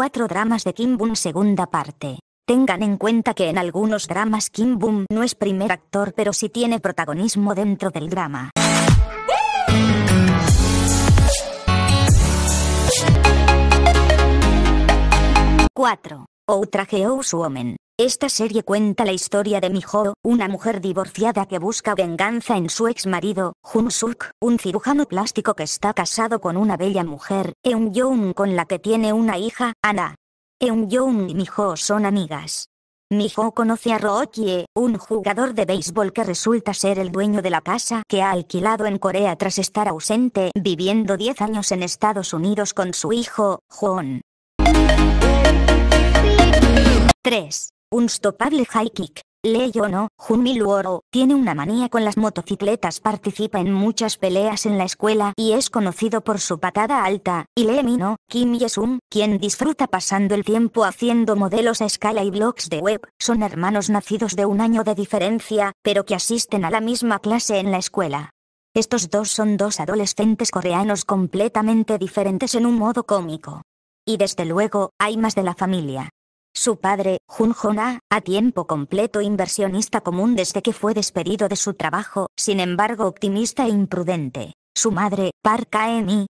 cuatro dramas de Kim Boon segunda parte. Tengan en cuenta que en algunos dramas Kim Boon no es primer actor pero sí tiene protagonismo dentro del drama. 4. Outrage Woman. Esta serie cuenta la historia de Miho, una mujer divorciada que busca venganza en su ex marido, Jun Suk, un cirujano plástico que está casado con una bella mujer, Eun Young con la que tiene una hija, Ana. Eun Young y Miho son amigas. Miho conoce a Rookie, un jugador de béisbol que resulta ser el dueño de la casa que ha alquilado en Corea tras estar ausente, viviendo 10 años en Estados Unidos con su hijo, Juan. 3 stopable High Kick. Lee Yono, Junmi Miluoro, tiene una manía con las motocicletas, participa en muchas peleas en la escuela y es conocido por su patada alta, y Lee Mino, Kim Yesum, quien disfruta pasando el tiempo haciendo modelos a escala y blogs de web, son hermanos nacidos de un año de diferencia, pero que asisten a la misma clase en la escuela. Estos dos son dos adolescentes coreanos completamente diferentes en un modo cómico. Y desde luego, hay más de la familia. Su padre, Jun a tiempo completo inversionista común desde que fue despedido de su trabajo, sin embargo optimista e imprudente. Su madre, Park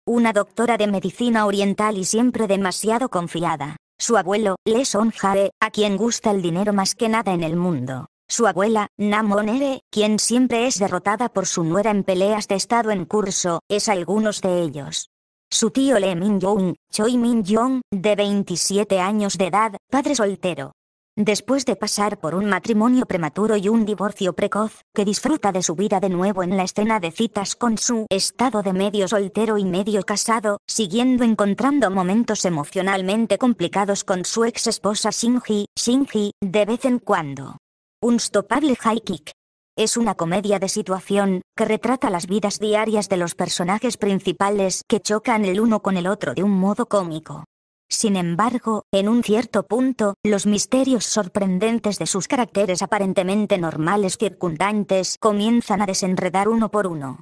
una doctora de medicina oriental y siempre demasiado confiada. Su abuelo, Lee Son Jae, a quien gusta el dinero más que nada en el mundo. Su abuela, Namonere, quien siempre es derrotada por su nuera en peleas de estado en curso, es algunos de ellos. Su tío Lee Min-young, Choi Min-young, de 27 años de edad, padre soltero. Después de pasar por un matrimonio prematuro y un divorcio precoz, que disfruta de su vida de nuevo en la escena de citas con su estado de medio soltero y medio casado, siguiendo encontrando momentos emocionalmente complicados con su ex esposa Shinji, Shinji, de vez en cuando. Un stopable high kick, es una comedia de situación, que retrata las vidas diarias de los personajes principales que chocan el uno con el otro de un modo cómico. Sin embargo, en un cierto punto, los misterios sorprendentes de sus caracteres aparentemente normales circundantes comienzan a desenredar uno por uno.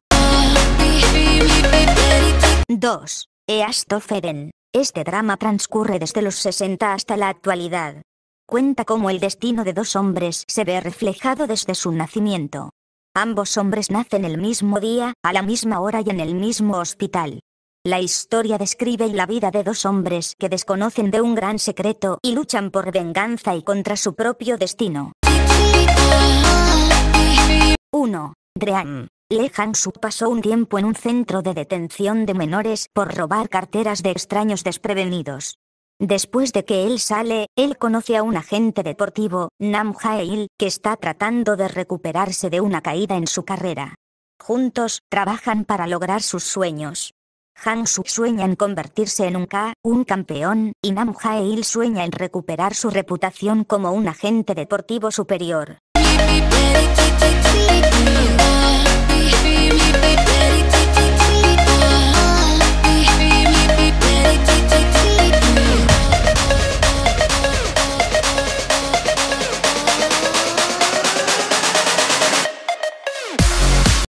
2. Eastoferen. Este drama transcurre desde los 60 hasta la actualidad cuenta cómo el destino de dos hombres se ve reflejado desde su nacimiento. Ambos hombres nacen el mismo día, a la misma hora y en el mismo hospital. La historia describe la vida de dos hombres que desconocen de un gran secreto y luchan por venganza y contra su propio destino. 1. Dream. Mm. Le pasó un tiempo en un centro de detención de menores por robar carteras de extraños desprevenidos. Después de que él sale, él conoce a un agente deportivo, Nam Jae-il, que está tratando de recuperarse de una caída en su carrera. Juntos, trabajan para lograr sus sueños. Han sueña en convertirse en un K, un campeón, y Nam Jae-il sueña en recuperar su reputación como un agente deportivo superior.